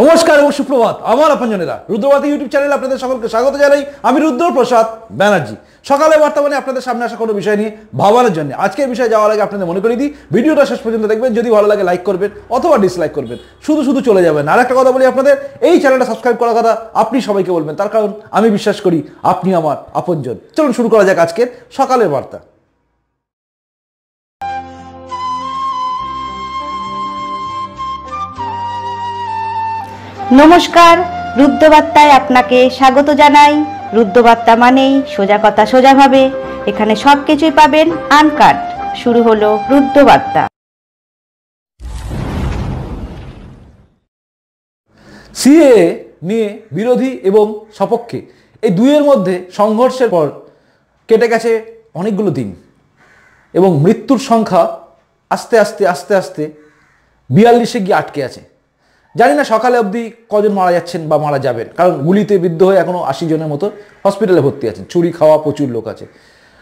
নমস্কার এবং সুপ্রভাত আমার আপনজনেরা রুদ্রবাদী ইউটিউব চ্যানেলে আপনাদের সকলকে স্বাগত জানাই আমি রুদ্রপ্রসাদ ব্যানার্জি সকালে বর্তমানে আপনাদের সামনে আসা কোনো বিষয় নিয়ে ভাবানোর জন্য আজকের বিষয়ে যাওয়ার আগে আপনাদের মনে করিয়ে দিই ভিডিওটা শেষ পর্যন্ত দেখবেন যদি ভালো লাগে লাইক করবেন অথবা ডিসলাইক করবেন শুধু শুধু চলে যাবেন আর একটা কথা বলি আপনাদের এই চ্যানেলটা সাবস্ক্রাইব করার কথা আপনি সবাইকে বলবেন তার কারণ আমি বিশ্বাস করি আপনি আমার আপনজন চলুন শুরু করা যাক আজকের সকালের বার্তা নমস্কার রুদ্রবার্তায় আপনাকে স্বাগত জানাই রুদ্রবার্তা মানেই সোজা কথা সোজাভাবে এখানে সব কিছুই পাবেন আনকাট শুরু হলো রুদ্রবার্তা সিএ নিয়ে বিরোধী এবং সপক্ষে এই দুইয়ের মধ্যে সংঘর্ষের পর কেটে গেছে অনেকগুলো দিন এবং মৃত্যুর সংখ্যা আস্তে আস্তে আস্তে আস্তে বিয়াল্লিশে গিয়ে আটকে আছে জানি না সকালে অবধি কজন মারা যাচ্ছেন বা মারা যাবেন কারণ গুলিতে বিদ্ধ হয়ে এখনও আশি জনের মতো হসপিটালে ভর্তি আছেন চুরি খাওয়া প্রচুর লোক আছে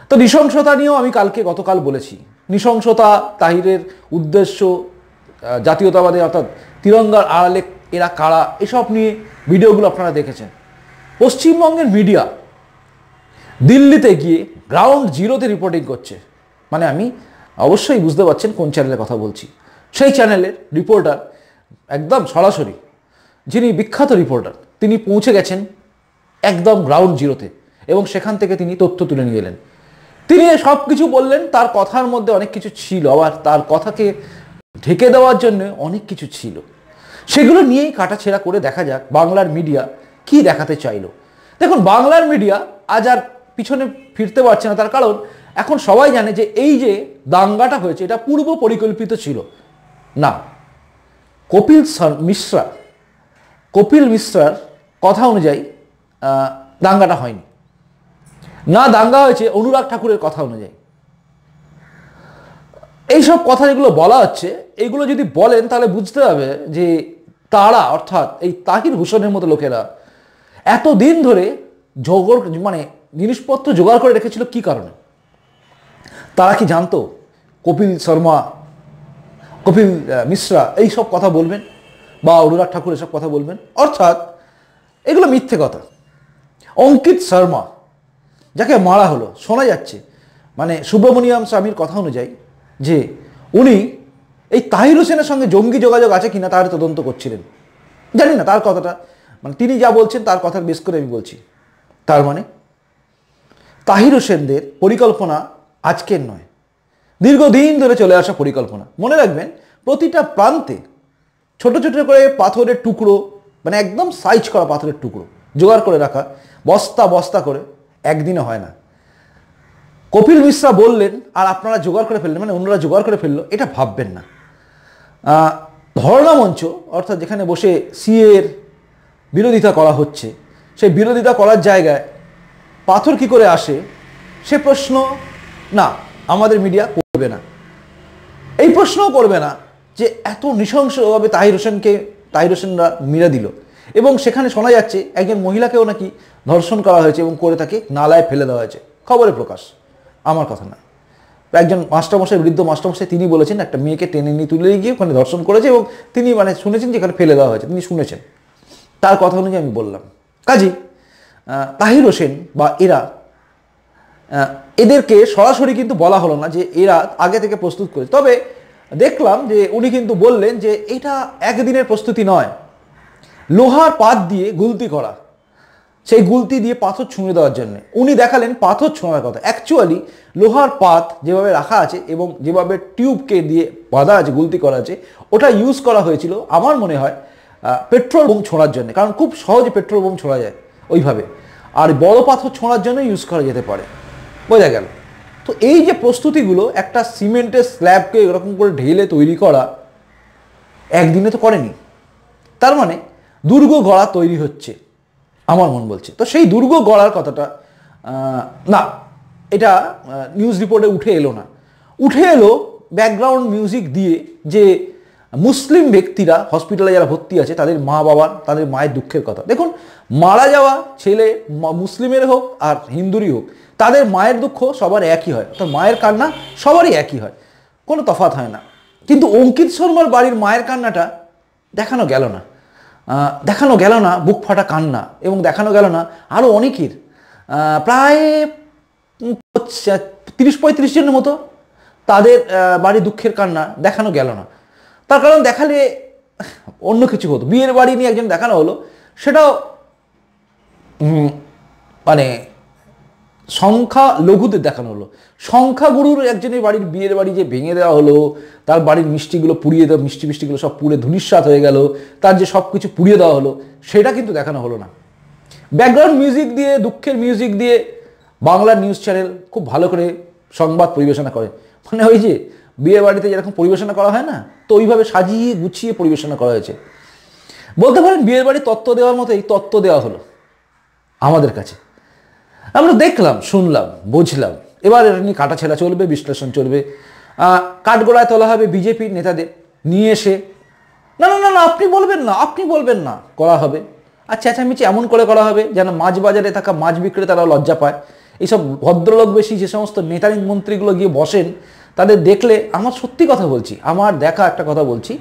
তো নৃশংসতা নিয়েও আমি কালকে গতকাল বলেছি নৃশংসতা তাহিরের উদ্দেশ্য জাতীয়তাবাদী অর্থাৎ তিরঙ্গার আড়ালে এরা কারা এসব নিয়ে ভিডিওগুলো আপনারা দেখেছেন পশ্চিমবঙ্গের মিডিয়া দিল্লিতে গিয়ে গ্রাউন্ড জিরোতে রিপোর্টিং করছে মানে আমি অবশ্যই বুঝতে পারছেন কোন চ্যানেলের কথা বলছি সেই চ্যানেলের রিপোর্টার একদম সরাসরি যিনি বিখ্যাত রিপোর্টার তিনি পৌঁছে গেছেন একদম গ্রাউন্ড জিরোতে এবং সেখান থেকে তিনি তথ্য তুলে নিয়ে গেলেন তিনি সব কিছু বললেন তার কথার মধ্যে অনেক কিছু ছিল আবার তার কথাকে ঢেকে দেওয়ার জন্য অনেক কিছু ছিল সেগুলো নিয়েই কাটাছেড়া করে দেখা যাক বাংলার মিডিয়া কি দেখাতে চাইল দেখুন বাংলার মিডিয়া আজ আর পিছনে ফিরতে পারছে না তার কারণ এখন সবাই জানে যে এই যে দাঙ্গাটা হয়েছে এটা পূর্ব পরিকল্পিত ছিল না কপিল মিশ্রা কপিল মিশ্রার কথা অনুযায়ী দাঙ্গাটা হয়নি না দাঙ্গা হয়েছে অনুরাগ ঠাকুরের কথা অনুযায়ী এইসব কথা যেগুলো বলা হচ্ছে এগুলো যদি বলেন তাহলে বুঝতে হবে যে তারা অর্থাৎ এই তাহির ভূষণের মতো লোকেরা এতদিন ধরে জোগড় মানে জিনিসপত্র জোগাড় করে রেখেছিল কি কারণে তারা কি জানতো কপিল শর্মা কপিল মিশ্রা এই সব কথা বলবেন বা অনুরাগ ঠাকুর এসব কথা বলবেন অর্থাৎ এগুলো মিথ্যে কথা অঙ্কিত শর্মা যাকে মারা হলো শোনা যাচ্ছে মানে সুব্রমণিয়াম স্বামীর কথা অনুযায়ী যে উনি এই তাহির হোসেনের সঙ্গে জঙ্গি যোগাযোগ আছে কিনা তার তদন্ত করছিলেন জানি না তার কথাটা মানে তিনি যা বলছেন তার কথা বেশ করে আমি বলছি তার মানে তাহির হোসেনদের পরিকল্পনা আজকের নয় দীর্ঘদিন ধরে চলে আসা পরিকল্পনা মনে রাখবেন প্রতিটা প্রান্তে ছোট ছোট করে পাথরের টুকরো মানে একদম সাইজ করা পাথরের টুকরো জোগাড় করে রাখা বস্তা বস্তা করে একদিনে হয় না কপিল মিশ্রা বললেন আর আপনারা জোগাড় করে ফেললেন মানে অন্যরা জোগাড় করে ফেললো এটা ভাববেন না ধর্ণা মঞ্চ অর্থাৎ যেখানে বসে সিএর বিরোধিতা করা হচ্ছে সেই বিরোধিতা করার জায়গায় পাথর কি করে আসে সে প্রশ্ন না আমাদের মিডিয়া করবে না এই প্রশ্নও করবে না যে এত নৃশংসভাবে তাহির হোসেনকে তাহির হোসেনরা মিরা দিল এবং সেখানে শোনা যাচ্ছে একজন মহিলাকেও নাকি ধর্ষণ করা হয়েছে এবং করে তাকে নালায় ফেলে দেওয়া হয়েছে খবরে প্রকাশ আমার কথা না একজন মাস্টারমশাই বৃদ্ধ মাস্টারমশাই তিনি বলেছেন একটা মেয়েকে টেনে নিয়ে তুলে গিয়ে ওখানে ধর্ষণ করেছে এবং তিনি মানে শুনেছেন যে এখানে ফেলে দেওয়া হয়েছে তিনি শুনেছেন তার কথা অনুযায়ী আমি বললাম কাজী তাহির হোসেন বা এরা এদেরকে সরাসরি কিন্তু বলা হলো না যে এরা আগে থেকে প্রস্তুত করে তবে দেখলাম যে উনি কিন্তু বললেন যে এটা একদিনের প্রস্তুতি নয় লোহার পাত দিয়ে গুলতি করা সেই গুলতি দিয়ে পাথর ছুঁড়ে দেওয়ার জন্য উনি দেখালেন পাথর ছোঁড়ার কথা অ্যাকচুয়ালি লোহার পাত যেভাবে রাখা আছে এবং যেভাবে টিউবকে দিয়ে বাঁধা আছে গুলতি করা আছে ওটা ইউজ করা হয়েছিল আমার মনে হয় পেট্রোল বোম ছোঁড়ার জন্য কারণ খুব সহজে পেট্রোল বোম ছোঁড়া যায় ওইভাবে আর বড় পাথর ছোঁড়ার জন্য ইউজ করা যেতে পারে বোঝা গেল তো এই যে প্রস্তুতিগুলো একটা সিমেন্টের স্ল্যাবকে এরকম করে ঢেলে তৈরি করা একদিনে তো করেনি তার মানে দুর্গ গড়া তৈরি হচ্ছে আমার মন বলছে তো সেই দুর্গ গড়ার কথাটা না এটা নিউজ রিপোর্টে উঠে এলো না উঠে এলো ব্যাকগ্রাউন্ড মিউজিক দিয়ে যে মুসলিম ব্যক্তিরা হসপিটালে যারা ভর্তি আছে তাদের মা বাবার তাদের মায়ের দুঃখের কথা দেখুন মারা যাওয়া ছেলে মুসলিমের হোক আর হিন্দুরই হোক তাদের মায়ের দুঃখ সবার একই হয় অর্থাৎ মায়ের কান্না সবারই একই হয় কোনো তফাত হয় না কিন্তু অঙ্কিত শর্মার বাড়ির মায়ের কান্নাটা দেখানো গেল না দেখানো গেল না বুক ফাটা কান্না এবং দেখানো গেল না আরও অনেকের প্রায় তিরিশ পঁয়ত্রিশ জনের মতো তাদের বাড়ি দুঃখের কান্না দেখানো গেল না তার কারণ দেখালে অন্য কিছু হতো বিয়ের বাড়ি নিয়ে একজন দেখানো হলো সেটাও মানে সংখ্যা লঘুদের দেখানো হলো সংখ্যাগুরুর একজনের বাড়ির বিয়ের বাড়ি যে ভেঙে দেওয়া হলো তার বাড়ির মিষ্টিগুলো পুড়িয়ে দেওয়া মিষ্টি মিষ্টিগুলো সব পুড়ে ধুলিস্বাদ হয়ে গেল তার যে সব কিছু পুড়িয়ে দেওয়া হলো সেটা কিন্তু দেখানো হলো না ব্যাকগ্রাউন্ড মিউজিক দিয়ে দুঃখের মিউজিক দিয়ে বাংলার নিউজ চ্যানেল খুব ভালো করে সংবাদ পরিবেশনা করে মানে ওই যে বিয়ে বাড়িতে যেরকম পরিবেশনা করা হয় না তো ওইভাবে সাজিয়ে গুছিয়ে পরিবেশনা করা হয়েছে বলতে পারেন বিয়ের বাড়ি তত্ত্ব দেওয়ার মতো এই তত্ত্ব দেওয়া হলো আমাদের কাছে আমরা দেখলাম শুনলাম বুঝলাম এবার এটা নিয়ে ছেলা চলবে বিশ্লেষণ চলবে কাঠগোড়ায় তোলা হবে বিজেপির নেতাদের নিয়ে এসে না না না না আপনি বলবেন না আপনি বলবেন না করা হবে আর আচ্ছা, চেঁচামেচি এমন করে করা হবে যেন মাছ বাজারে থাকা মাছ তারা লজ্জা পায় এইসব ভদ্রলোক বেশি যে সমস্ত নেতা মন্ত্রীগুলো গিয়ে বসেন তাদের দেখলে আমার সত্যি কথা বলছি আমার দেখা একটা কথা বলছি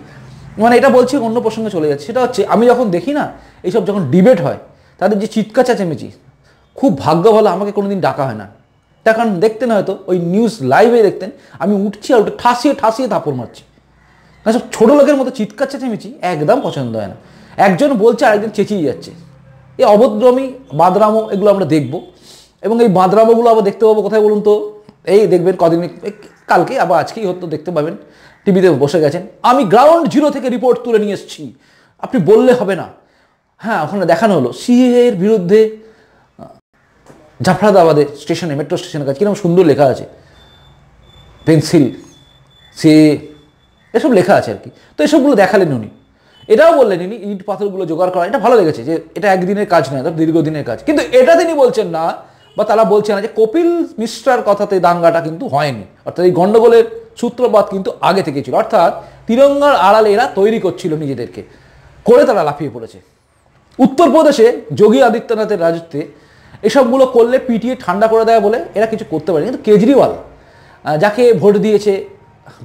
মানে এটা বলছি অন্য প্রসঙ্গে চলে যাচ্ছে সেটা হচ্ছে আমি যখন দেখি না এইসব যখন ডিবেট হয় তাদের যে চিৎকা চেঁচামেচি খুব ভাগ্য ভালো আমাকে কোনোদিন ডাকা হয় না তার কারণ দেখতেন হয়তো ওই নিউজ লাইভে দেখতেন আমি উঠছি আর উঠে ঠাসিয়ে ঠাসিয়ে থাপড় মারছি না মানে সব ছোটো লোকের মতো চিৎকার চেঁচেমেছি একদম পছন্দ হয় না একজন বলছে আরেকজন চেঁচিয়ে যাচ্ছে এই অবদ্রমী বাদরামো এগুলো আমরা দেখব এবং এই বাদরামোগুলো আবার দেখতে পাবো কোথায় বলুন তো এই দেখবেন কদিন কালকে আবার আজকেই হতো দেখতে পাবেন টিভিতে বসে গেছেন আমি গ্রাউন্ড জিরো থেকে রিপোর্ট তুলে নিয়ে এসেছি আপনি বললে হবে না হ্যাঁ ওখানে দেখানো হলো সিএ এর বিরুদ্ধে জাফরাদাবাদে স্টেশনে মেট্রো স্টেশনের কাছে কিরকম সুন্দর লেখা আছে পেন্সিল সে এসব লেখা আছে আর কি তো এসবগুলো দেখালেন উনি এটাও বললেন ইনি ইট পাথরগুলো জোগাড় করা এটা ভালো লেগেছে যে এটা একদিনের কাজ নয় অর্থাৎ দীর্ঘদিনের কাজ কিন্তু এটা তিনি বলছেন না বা তারা বলছে না যে কপিল মিশ্রার কথাতে দাঙ্গাটা কিন্তু হয়নি অর্থাৎ এই গণ্ডগোলের সূত্রপাত কিন্তু আগে থেকে ছিল অর্থাৎ তিরঙ্গার আড়ালে এরা তৈরি করছিল নিজেদেরকে করে তারা লাফিয়ে পড়েছে উত্তরপ্রদেশে যোগী আদিত্যনাথের রাজত্বে এসবগুলো করলে পিটিয়ে ঠান্ডা করে দেয় বলে এরা কিছু করতে পারে কিন্তু কেজরিওয়াল যাকে ভোট দিয়েছে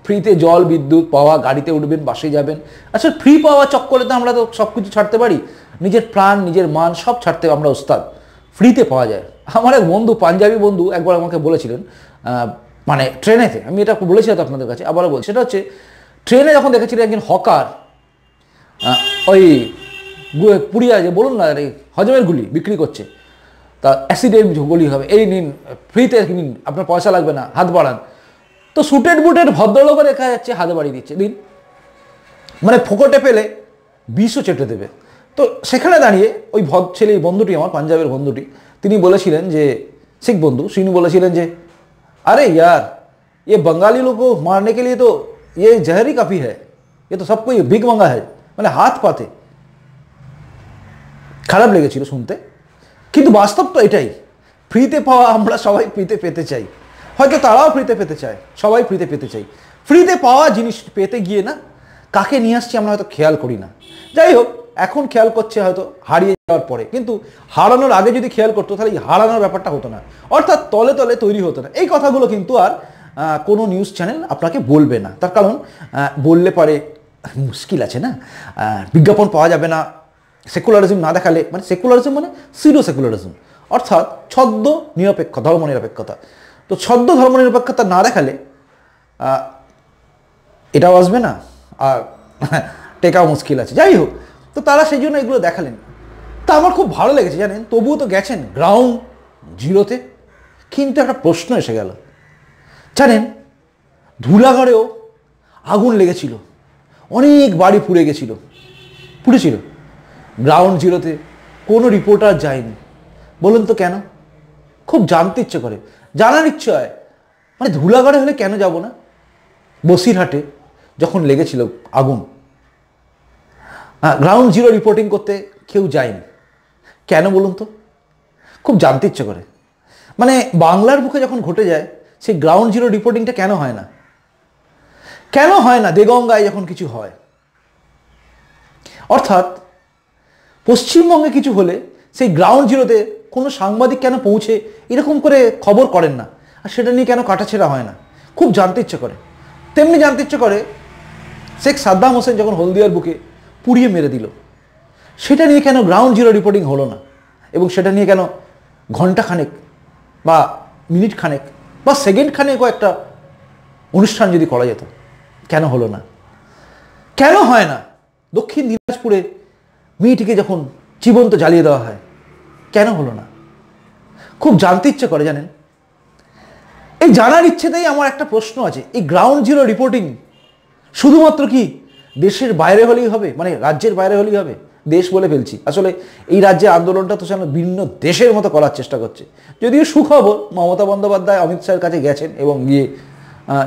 ফ্রিতে জল বিদ্যুৎ পাওয়া গাড়িতে উঠবেন বাসে যাবেন আচ্ছা ফ্রি পাওয়া চক্করে তো আমরা তো সব কিছু ছাড়তে পারি নিজের প্রাণ নিজের মান সব ছাড়তে আমরা ওস্তাদ ফ্রিতে পাওয়া যায় আমার এক বন্ধু পাঞ্জাবি বন্ধু একবার আমাকে বলেছিলেন মানে ট্রেনেতে আমি এটা বলেছিলাম আপনাদের কাছে আবারও বলছি সেটা হচ্ছে ট্রেনে যখন দেখেছিলেন একজন হকার ওই পুরিয়া যে বলুন না হজমের গুলি বিক্রি করছে তা অ্যাসিডের গলি হবে এই নিন ফ্রিতে নিন আপনার পয়সা লাগবে না হাত বাড়ান তো সুটেড বুটেড ভদ্রলোকে দেখা যাচ্ছে হাত বাড়িয়ে দিচ্ছে দিন মানে ফোকটে পেলে বিষও চেটে দেবে তো সেখানে দাঁড়িয়ে ওই ভদ ছেলে বন্ধুটি আমার পাঞ্জাবের বন্ধুটি তিনি বলেছিলেন যে শিখ বন্ধু সিনু বলেছিলেন যে আরে ইয়ার এ बंगाली লোক মারনে কে তো এ तो কাফি जहर ही काफ़ी है ये तो सबको ये মানে হাত পাতে খারাপ লেগেছিল শুনতে কিন্তু বাস্তব তো এটাই ফ্রিতে পাওয়া আমরা সবাই ফ্রিতে পেতে চাই হয়তো তারাও ফ্রিতে পেতে চায় সবাই ফ্রিতে পেতে চাই ফ্রিতে পাওয়া জিনিস পেতে গিয়ে না কাকে নিয়ে আসছি আমরা হয়তো খেয়াল করি না যাই হোক এখন খেয়াল করছে হয়তো হারিয়ে যাওয়ার পরে কিন্তু হারানোর আগে যদি খেয়াল করতো তাহলে এই হারানোর ব্যাপারটা হতো না অর্থাৎ তলে তলে তৈরি হতো না এই কথাগুলো কিন্তু আর কোনো নিউজ চ্যানেল আপনাকে বলবে না তার কারণ বললে পারে মুশকিল আছে না বিজ্ঞাপন পাওয়া যাবে না সেকুলারিজম না দেখালে মানে সেকুলারিজম মানে সিরো সেকুলারিজম অর্থাৎ ছদ্ম নিরপেক্ষ ধর্ম নিরপেক্ষতা তো ছদ্ম ধর্ম নিরপেক্ষতা না দেখালে এটাও আসবে না আর টেকাও মুশকিল আছে যাই হোক তো তারা সেই জন্য এগুলো দেখালেন তা আমার খুব ভালো লেগেছে জানেন তবুও তো গেছেন গ্রাউন্ড জিরোতে কিন্তু একটা প্রশ্ন এসে গেল জানেন ধুলাঘরেও আগুন লেগেছিল অনেক বাড়ি পুড়ে গেছিল পুড়েছিল গ্রাউন্ড জিরোতে কোনো রিপোর্টার যায়নি বলুন তো কেন খুব জানতে ইচ্ছে করে জানার ইচ্ছে হয় মানে ধুলাগড়ে হলে কেন যাব না বসিরহাটে যখন লেগেছিল আগুন গ্রাউন্ড জিরো রিপোর্টিং করতে কেউ যায়নি কেন বলুন তো খুব জানতে ইচ্ছে করে মানে বাংলার বুকে যখন ঘটে যায় সেই গ্রাউন্ড জিরো রিপোর্টিংটা কেন হয় না কেন হয় না দেগঙ্গায় যখন কিছু হয় অর্থাৎ পশ্চিমবঙ্গে কিছু হলে সেই গ্রাউন্ড জিরোতে কোনো সাংবাদিক কেন পৌঁছে এরকম করে খবর করেন না আর সেটা নিয়ে কেন কাটাছেড়া হয় না খুব জানতে ইচ্ছে করে তেমনি জানতে ইচ্ছে করে শেখ সাদ্দাম হোসেন যখন হলদিয়ার বুকে পুড়িয়ে মেরে দিল সেটা নিয়ে কেন গ্রাউন্ড জিরো রিপোর্টিং হলো না এবং সেটা নিয়ে কেন খানেক বা মিনিট খানেক বা সেকেন্ড খানেকও একটা অনুষ্ঠান যদি করা যেত কেন হলো না কেন হয় না দক্ষিণ দিনাজপুরে মেয়েটিকে যখন জীবন্ত জ্বালিয়ে দেওয়া হয় কেন হলো না খুব জানতে ইচ্ছে করে জানেন এই জানার ইচ্ছেতেই আমার একটা প্রশ্ন আছে এই গ্রাউন্ড জিরো রিপোর্টিং শুধুমাত্র কি দেশের বাইরে হলেই হবে মানে রাজ্যের বাইরে হলেই হবে দেশ বলে ফেলছি আসলে এই রাজ্যে আন্দোলনটা তো যেন ভিন্ন দেশের মতো করার চেষ্টা করছে যদিও সুখবর মমতা বন্দ্যোপাধ্যায় অমিত শাহের কাছে গেছেন এবং গিয়ে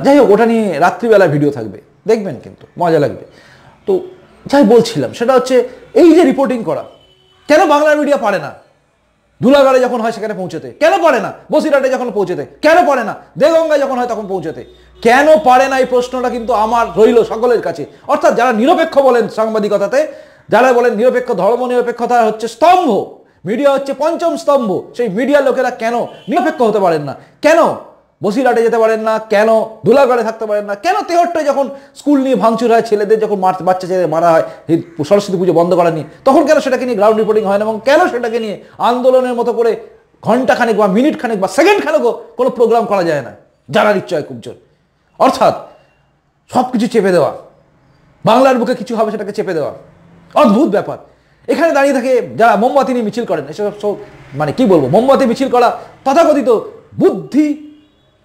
যাই হোক ওটা নিয়ে রাত্রিবেলা ভিডিও থাকবে দেখবেন কিন্তু মজা লাগবে তো যাই বলছিলাম সেটা হচ্ছে এই যে রিপোর্টিং করা কেন বাংলা মিডিয়া পারে না ধুলাগড়ে যখন হয় সেখানে পৌঁছতে কেন পারে না বসিরহাটে যখন পৌঁছেতে কেন পারে না দেগঙ্গায় যখন হয় তখন পৌঁছেতে কেন পারে না এই প্রশ্নটা কিন্তু আমার রইল সকলের কাছে অর্থাৎ যারা নিরপেক্ষ বলেন সাংবাদিকতাতে যারা বলেন নিরপেক্ষ ধর্ম নিরপেক্ষতা হচ্ছে স্তম্ভ মিডিয়া হচ্ছে পঞ্চম স্তম্ভ সেই মিডিয়ার লোকেরা কেন নিরপেক্ষ হতে পারেন না কেন বসিরহাটে যেতে পারেন না কেন দুলাগড়ে থাকতে পারেন না কেন তেহট্টে যখন স্কুল নিয়ে ভাঙচুর হয় ছেলেদের যখন মার্চ বাচ্চা ছেলে মারা হয় সরস্বতী পুজো বন্ধ করা নিয়ে তখন কেন সেটাকে নিয়ে গ্রাউন্ড রিপোর্টিং হয় না এবং কেন সেটাকে নিয়ে আন্দোলনের মতো করে ঘন্টা খানেক বা মিনিট খানেক বা সেকেন্ড খানেকও কোনো প্রোগ্রাম করা যায় না জানার ইচ্ছা হয় জোর অর্থাৎ সব কিছু চেপে দেওয়া বাংলার বুকে কিছু হবে সেটাকে চেপে দেওয়া অদ্ভুত ব্যাপার এখানে দাঁড়িয়ে থাকে যারা মোমবাতি নিয়ে মিছিল করেন এসব সব মানে কি বলবো মোমবাতি মিছিল করা তথাকথিত বুদ্ধি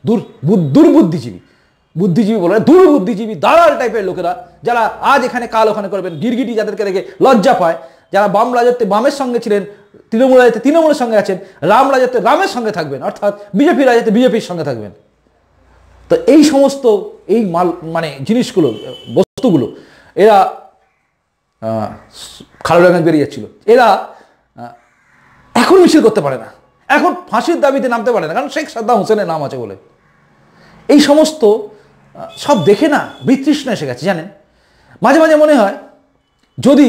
দুর দুর্বুদ্ধিজীবী বুদ্ধিজীবী বলে দুর্বুদ্ধিজীবী দালাল টাইপের লোকেরা যারা আজ এখানে কাল ওখানে করবেন গিরগিটি যাদেরকে দেখে লজ্জা পায় যারা বাম রাজত্বে বামের সঙ্গে ছিলেন তৃণমূল রাজত্বে তৃণমূলের সঙ্গে আছেন রাম রাজত্বে রামের সঙ্গে থাকবেন অর্থাৎ বিজেপি রাজত্বে বিজেপির সঙ্গে থাকবেন তো এই সমস্ত এই মাল মানে জিনিসগুলো বস্তুগুলো এরা খালুরাগান বেরিয়ে যাচ্ছিল এরা এখন মিছিল করতে পারে না এখন ফাঁসির দাবিতে নামতে পারে না কারণ শেখ সাদ্দাম হোসেনের নাম আছে বলে এই সমস্ত সব দেখে না বিতৃষ্ণা এসে গেছে জানেন মাঝে মাঝে মনে হয় যদি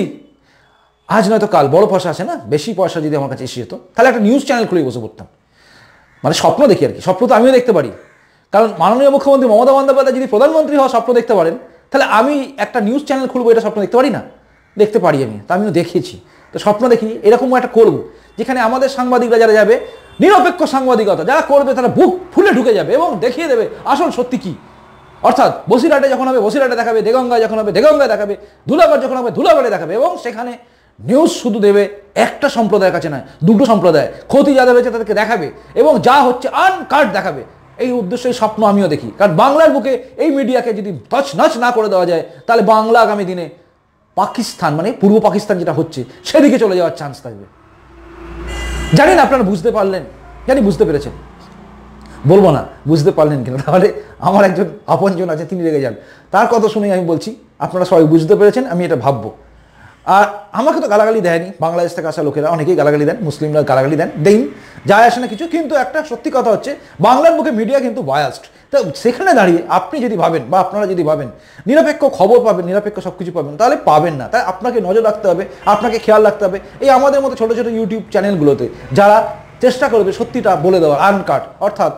আজ নয়তো কাল বড় পয়সা আসে না বেশি পয়সা যদি আমার কাছে এসে যেত তাহলে একটা নিউজ চ্যানেল খুলে বসে পড়তাম মানে স্বপ্ন দেখি আর কি স্বপ্ন তো আমিও দেখতে পারি কারণ মাননীয় মুখ্যমন্ত্রী মমতা বন্দ্যোপাধ্যায় যদি প্রধানমন্ত্রী হওয়া স্বপ্ন দেখতে পারেন তাহলে আমি একটা নিউজ চ্যানেল খুলবো এটা স্বপ্ন দেখতে পারি না দেখতে পারি আমি তা আমিও দেখেছি তো স্বপ্ন দেখি এরকম একটা করব যেখানে আমাদের সাংবাদিকরা যারা যাবে নিরপেক্ষ সাংবাদিকতা যারা করবে তারা বুক ফুলে ঢুকে যাবে এবং দেখিয়ে দেবে আসল সত্যি কি অর্থাৎ বসিরহাটে যখন হবে বসিরহাটে দেখাবে দেগঙ্গায় যখন হবে দেগঙ্গায় দেখাবে ধুলাগড় যখন হবে ধুলাগড়ে দেখাবে এবং সেখানে নিউজ শুধু দেবে একটা সম্প্রদায়ের কাছে নয় দুটো সম্প্রদায় ক্ষতি যাদের হয়েছে তাদেরকে দেখাবে এবং যা হচ্ছে আনকাট দেখাবে এই উদ্দেশ্যে স্বপ্ন আমিও দেখি কারণ বাংলার বুকে এই মিডিয়াকে যদি তছনছ না করে দেওয়া যায় তাহলে বাংলা আগামী দিনে পাকিস্তান মানে পূর্ব পাকিস্তান যেটা হচ্ছে সেদিকে চলে যাওয়ার চান্স থাকবে জানেন আপনারা বুঝতে পারলেন জানি বুঝতে পেরেছেন বলবো না বুঝতে পারলেন কিনা তাহলে আমার একজন আপনজন আছে তিনি রেগে যান তার কথা শুনে আমি বলছি আপনারা সবাই বুঝতে পেরেছেন আমি এটা ভাববো আর আমাকে তো গালাগালি দেয়নি বাংলাদেশ থেকে আসা লোকেরা অনেকেই গালাগালি দেন মুসলিমরা গালাগালি দেন দেন যায় আসে না কিছু কিন্তু একটা সত্যি কথা হচ্ছে বাংলার মুখে মিডিয়া কিন্তু বায়াস্ট তা সেখানে দাঁড়িয়ে আপনি যদি ভাবেন বা আপনারা যদি ভাবেন নিরপেক্ষ খবর পাবেন নিরপেক্ষ সব কিছু পাবেন তাহলে পাবেন না তাই আপনাকে নজর রাখতে হবে আপনাকে খেয়াল রাখতে হবে এই আমাদের মতো ছোটো ছোটো ইউটিউব চ্যানেলগুলোতে যারা চেষ্টা করবে সত্যিটা বলে দেওয়ার আনকাট অর্থাৎ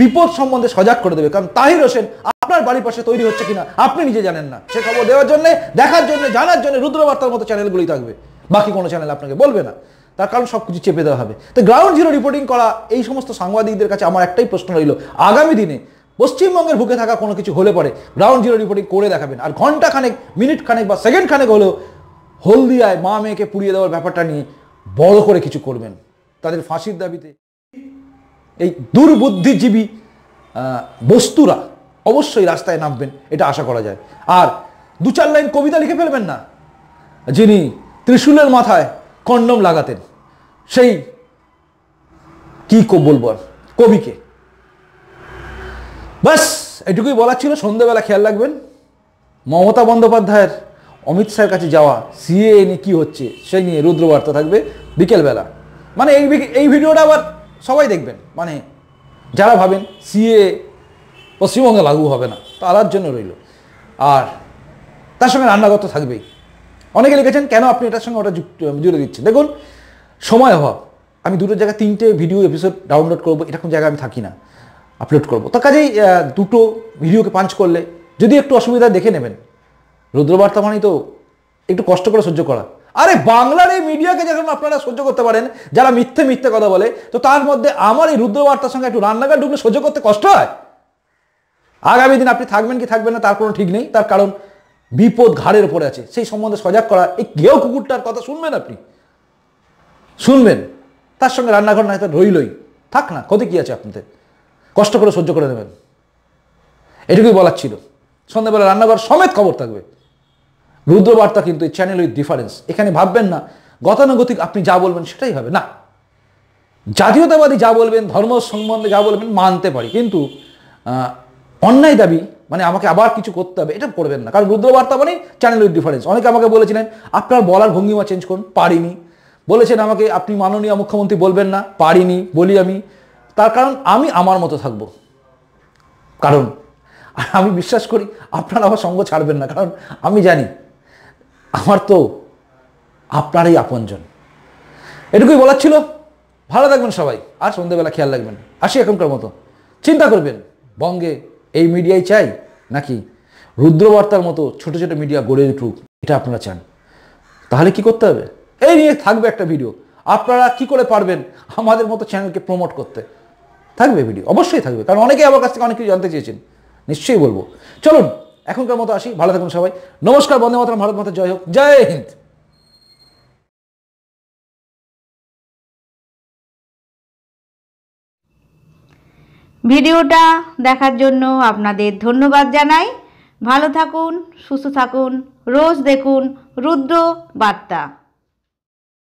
বিপদ সম্বন্ধে সজাগ করে দেবে কারণ তাহির হোসেন আপনার বাড়ির পাশে তৈরি হচ্ছে কিনা আপনি নিজে জানেন না সে খবর দেওয়ার জন্য দেখার জন্য জানার জন্য রুদ্রবার্তার মতো চ্যানেলগুলি থাকবে বাকি কোনো চ্যানেল আপনাকে বলবে না তার কারণ সব কিছু চেপে দেওয়া হবে তো গ্রাউন্ড জিরো রিপোর্টিং করা এই সমস্ত সাংবাদিকদের কাছে আমার একটাই প্রশ্ন রইল আগামী দিনে পশ্চিমবঙ্গের বুকে থাকা কোনো কিছু হলে পরে গ্রাউন্ড জিরো রিপোর্টিং করে দেখাবেন আর ঘন্টা খানেক মিনিট খানেক বা সেকেন্ড খানেক হলেও হলদিয়ায় মা মেয়েকে পুড়িয়ে দেওয়ার ব্যাপারটা নিয়ে বড় করে কিছু করবেন তাদের ফাঁসির দাবিতে এই দুর্বুদ্ধিজীবী বস্তুরা অবশ্যই রাস্তায় নামবেন এটা আশা করা যায় আর দু চার লাইন কবিতা লিখে ফেলবেন না যিনি ত্রিশূলের মাথায় কন্ডম লাগাতেন সেই কী বলবো আর কবিকে বাস এটুকুই বলার ছিল সন্ধ্যেবেলা খেয়াল রাখবেন মমতা বন্দ্যোপাধ্যায়ের অমিত শাহের কাছে যাওয়া সিএ নিয়ে কী হচ্ছে সেই নিয়ে রুদ্রবার্তা থাকবে বিকেলবেলা মানে এই এই ভিডিওটা আবার সবাই দেখবেন মানে যারা ভাবেন সিএ পশ্চিমবঙ্গে লাগু হবে না তো আলার জন্য রইল আর তার সঙ্গে রান্নাগত থাকবেই অনেকে লিখেছেন কেন আপনি এটার সঙ্গে ওটা যুক্ত জুড়ে দিচ্ছেন দেখুন সময় অভাব আমি দুটো জায়গায় তিনটে ভিডিও এপিসোড ডাউনলোড করবো এরকম জায়গায় আমি থাকি না আপলোড করব তা কাজেই দুটো ভিডিওকে পাঞ্চ করলে যদি একটু অসুবিধা দেখে নেবেন রুদ্রবার্তা মানে তো একটু কষ্ট করে সহ্য করা আরে বাংলার এই মিডিয়াকে যখন আপনারা সহ্য করতে পারেন যারা মিথ্যে মিথ্যে কথা বলে তো তার মধ্যে আমার এই রুদ্রবার্তার সঙ্গে একটু রান্নাঘর ঢুকলে সহ্য করতে কষ্ট হয় আগামী দিন আপনি থাকবেন কি থাকবেন না তার কোনো ঠিক নেই তার কারণ বিপদ ঘাড়ের উপরে আছে সেই সম্বন্ধে সজাগ করা এই কেউ কুকুরটার কথা শুনবেন আপনি শুনবেন তার সঙ্গে রান্নাঘর না রইলই থাক না ক্ষতি কী আছে আপনাদের কষ্ট করে সহ্য করে নেবেন এটুকুই বলার ছিল সন্ধ্যাবেলা রান্নাঘর সমেত খবর থাকবে রুদ্রবার্তা কিন্তু এই চ্যানেল উইথ ডিফারেন্স এখানে ভাববেন না গতানুগতিক আপনি যা বলবেন সেটাই হবে না জাতীয়তাবাদী যা বলবেন ধর্ম সম্বন্ধে যা বলবেন মানতে পারি কিন্তু অন্যায় দাবি মানে আমাকে আবার কিছু করতে হবে এটা করবেন না কারণ রুদ্রবার্তা মানে চ্যানেল উইথ ডিফারেন্স অনেকে আমাকে বলেছিলেন আপনার বলার ভঙ্গিমা চেঞ্জ করুন পারিনি বলেছেন আমাকে আপনি মাননীয় মুখ্যমন্ত্রী বলবেন না পারিনি বলি আমি তার কারণ আমি আমার মতো থাকব কারণ আর আমি বিশ্বাস করি আপনারা আমার সঙ্গ ছাড়বেন না কারণ আমি জানি আমার তো আপনারই আপনজন এটুকুই বলার ছিল ভালো থাকবেন সবাই আর সন্ধেবেলা খেয়াল রাখবেন আসি এখনকার মতো চিন্তা করবেন বঙ্গে এই মিডিয়াই চাই নাকি রুদ্রবার্তার মতো ছোট ছোট মিডিয়া গড়ে উঠুক এটা আপনারা চান তাহলে কি করতে হবে এই নিয়ে থাকবে একটা ভিডিও আপনারা কি করে পারবেন আমাদের মতো চ্যানেলকে প্রমোট করতে থাকবে ভিডিও অবশ্যই থাকবে কারণ অনেকেই আমার কাছ থেকে অনেক কিছু জানতে চেয়েছেন নিশ্চয়ই বলবো চলুন এখনকার মতো আসি ভালো থাকুন সবাই নমস্কার বন্দে মাতার ভারত মাতা জয় হোক জয় হিন্দ ভিডিওটা দেখার জন্য আপনাদের ধন্যবাদ জানাই ভালো থাকুন সুস্থ থাকুন রোজ দেখুন রুদ্র বার্তা